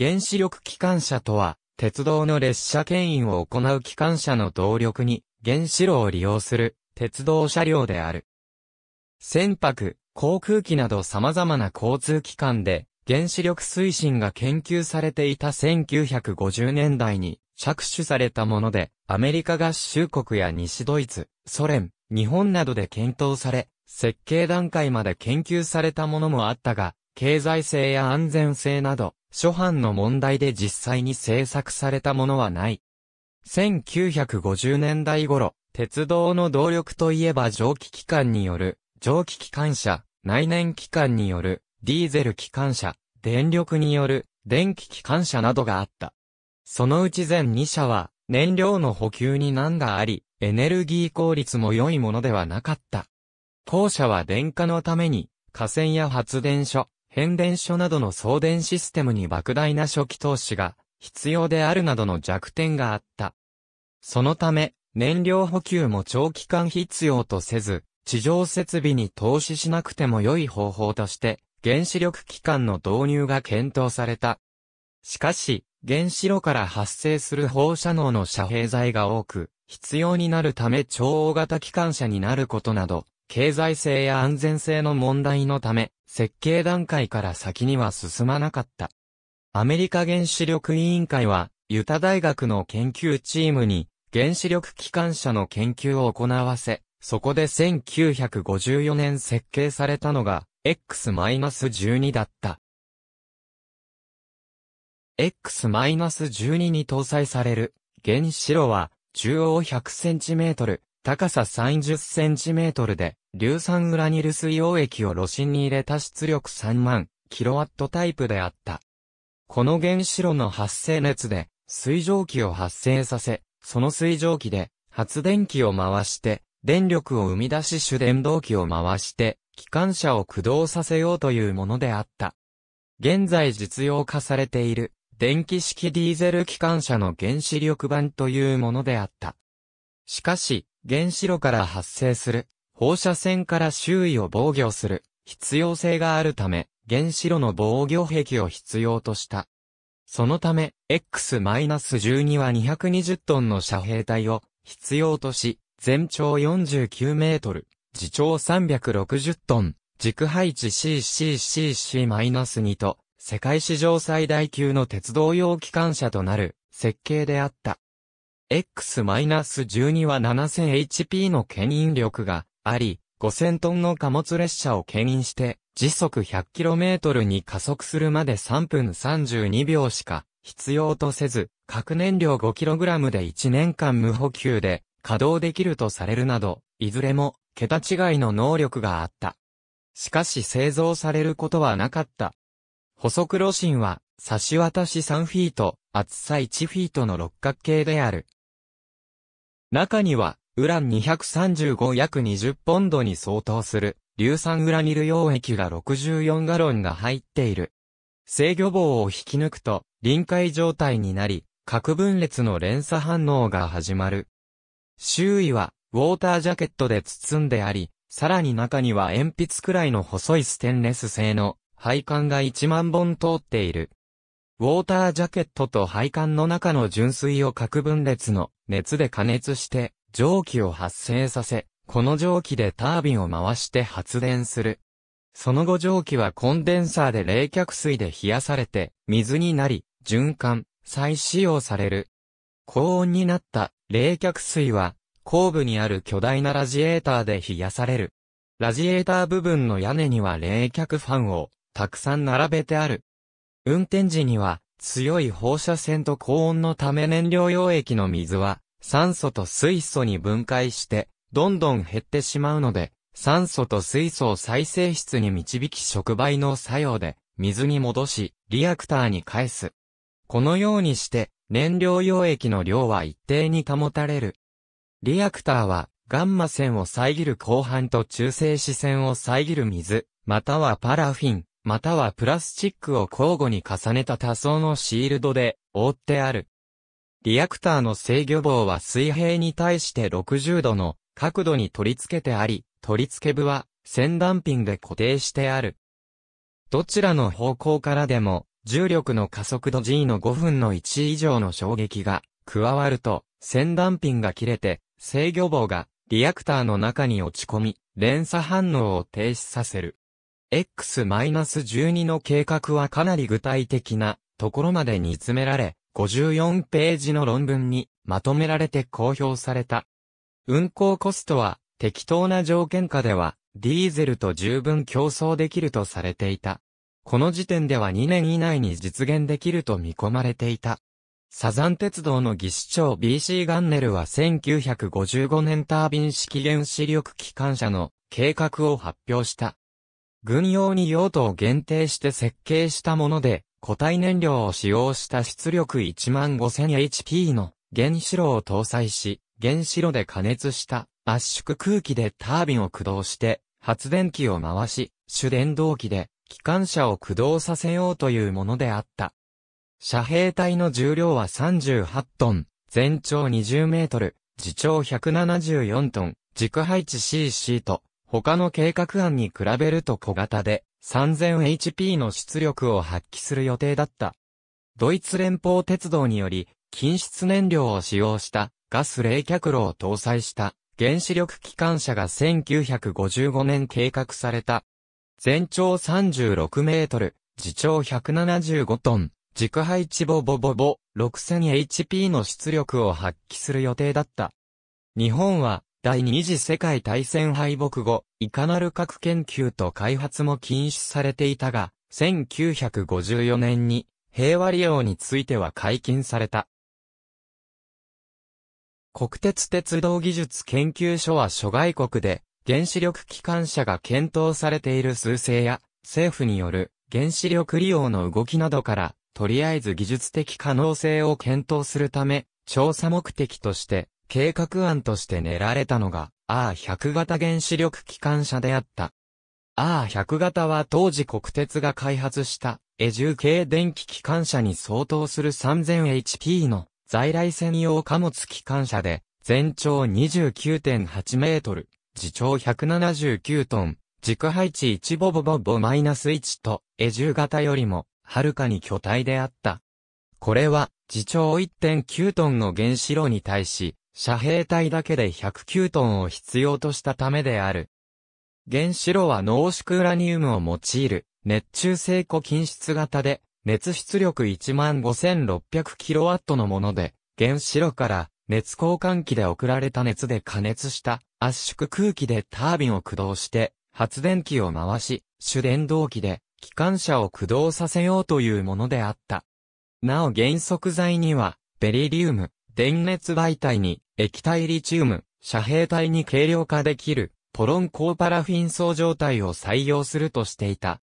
原子力機関車とは、鉄道の列車牽引を行う機関車の動力に、原子炉を利用する、鉄道車両である。船舶、航空機など様々な交通機関で、原子力推進が研究されていた1950年代に、着手されたもので、アメリカ合衆国や西ドイツ、ソ連、日本などで検討され、設計段階まで研究されたものもあったが、経済性や安全性など、諸版の問題で実際に制作されたものはない。1950年代頃、鉄道の動力といえば蒸気機関による、蒸気機関車、内燃機関による、ディーゼル機関車、電力による、電気機関車などがあった。そのうち全2社は、燃料の補給に難があり、エネルギー効率も良いものではなかった。後者は電化のために、河川や発電所、変電所などの送電システムに莫大な初期投資が必要であるなどの弱点があった。そのため、燃料補給も長期間必要とせず、地上設備に投資しなくても良い方法として、原子力機関の導入が検討された。しかし、原子炉から発生する放射能の遮蔽剤が多く、必要になるため超大型機関車になることなど、経済性や安全性の問題のため、設計段階から先には進まなかった。アメリカ原子力委員会は、ユタ大学の研究チームに、原子力機関車の研究を行わせ、そこで1954年設計されたのが、X-12 だった。X-12 に搭載される、原子炉は、中央 100cm、高さ30センチメートルで、硫酸ウラニル水溶液を炉心に入れた出力3万、キロワットタイプであった。この原子炉の発生熱で、水蒸気を発生させ、その水蒸気で、発電機を回して、電力を生み出し主電動機を回して、機関車を駆動させようというものであった。現在実用化されている、電気式ディーゼル機関車の原子力版というものであった。しかし、原子炉から発生する放射線から周囲を防御する必要性があるため、原子炉の防御壁を必要とした。そのため、X-12 は220トンの遮蔽体を必要とし、全長49メートル、自長360トン、軸配置 CCCC-2 と、世界史上最大級の鉄道用機関車となる設計であった。X-12 は 7000HP の牽引力があり、5000トンの貨物列車を牽引して、時速 100km に加速するまで3分32秒しか必要とせず、核燃料 5kg で1年間無補給で稼働できるとされるなど、いずれも桁違いの能力があった。しかし製造されることはなかった。補足路心は差し渡し3フィート、厚さ1フィートの六角形である。中には、ウラン235約20ポンドに相当する、硫酸ウラニル溶液が64ガロンが入っている。制御棒を引き抜くと、臨界状態になり、核分裂の連鎖反応が始まる。周囲は、ウォータージャケットで包んであり、さらに中には鉛筆くらいの細いステンレス製の配管が1万本通っている。ウォータージャケットと配管の中の純水を核分裂の熱で加熱して蒸気を発生させ、この蒸気でタービンを回して発電する。その後蒸気はコンデンサーで冷却水で冷やされて水になり、循環、再使用される。高温になった冷却水は後部にある巨大なラジエーターで冷やされる。ラジエーター部分の屋根には冷却ファンをたくさん並べてある。運転時には、強い放射線と高温のため燃料溶液の水は、酸素と水素に分解して、どんどん減ってしまうので、酸素と水素を再生室に導き触媒の作用で、水に戻し、リアクターに返す。このようにして、燃料溶液の量は一定に保たれる。リアクターは、ガンマ線を遮る後半と中性子線を遮る水、またはパラフィン、またはプラスチックを交互に重ねた多層のシールドで覆ってある。リアクターの制御棒は水平に対して60度の角度に取り付けてあり、取り付け部は先断品で固定してある。どちらの方向からでも重力の加速度 G の5分の1以上の衝撃が加わると先断品が切れて制御棒がリアクターの中に落ち込み連鎖反応を停止させる。X-12 の計画はかなり具体的なところまで煮詰められ、54ページの論文にまとめられて公表された。運行コストは適当な条件下ではディーゼルと十分競争できるとされていた。この時点では2年以内に実現できると見込まれていた。サザン鉄道の技師長 BC ガンネルは1955年タービン式原子力機関車の計画を発表した。軍用に用途を限定して設計したもので、固体燃料を使用した出力 15000HP の原子炉を搭載し、原子炉で加熱した圧縮空気でタービンを駆動して、発電機を回し、主電動機で機関車を駆動させようというものであった。遮蔽体の重量は38トン、全長20メートル、自長174トン、軸配置 CC と他の計画案に比べると小型で 3000HP の出力を発揮する予定だった。ドイツ連邦鉄道により、近質燃料を使用したガス冷却炉を搭載した原子力機関車が1955年計画された。全長36メートル、自長175トン、軸配置ボボボボ 6000HP の出力を発揮する予定だった。日本は第二次世界大戦敗北後、いかなる核研究と開発も禁止されていたが、1954年に平和利用については解禁された。国鉄鉄道技術研究所は諸外国で原子力機関車が検討されている数勢や政府による原子力利用の動きなどからとりあえず技術的可能性を検討するため調査目的として計画案として練られたのが R100 型原子力機関車であった。R100 型は当時国鉄が開発したエジー系電気機関車に相当する 3000HP の在来専用貨物機関車で全長29.8メートル、自重179トン、軸配置1ボボボボマイナス1と、エジー型よりも、はるかに巨体であった。これは、自重1.9トンの原子炉に対し、遮蔽体だけで109トンを必要としたためである。原子炉は濃縮ウラニウムを用いる、熱中性固菌室型で、熱出力 15600kW のもので、原子炉から熱交換器で送られた熱で加熱した圧縮空気でタービンを駆動して発電機を回し、主電動機で機関車を駆動させようというものであった。なお原則材にはベリリウム、電熱媒体に液体リチウム、遮蔽体に軽量化できるポロン高パラフィン層状態を採用するとしていた。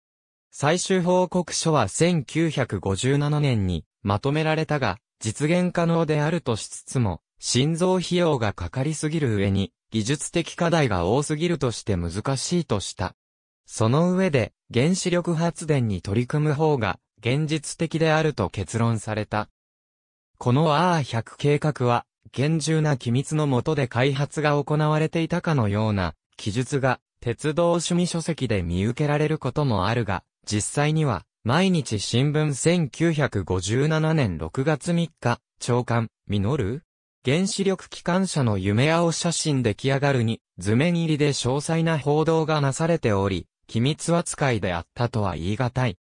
最終報告書は1957年にまとめられたが、実現可能であるとしつつも、心臓費用がかかりすぎる上に、技術的課題が多すぎるとして難しいとした。その上で、原子力発電に取り組む方が、現実的であると結論された。この R100 計画は、厳重な機密のもとで開発が行われていたかのような、記述が、鉄道趣味書籍で見受けられることもあるが、実際には、毎日新聞1957年6月3日、長官、ミノル原子力機関車の夢青写真出来上がるに、図面入りで詳細な報道がなされており、機密扱いであったとは言い難い。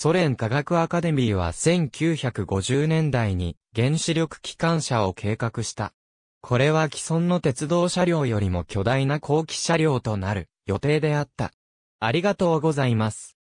ソ連科学アカデミーは1950年代に原子力機関車を計画した。これは既存の鉄道車両よりも巨大な後期車両となる予定であった。ありがとうございます。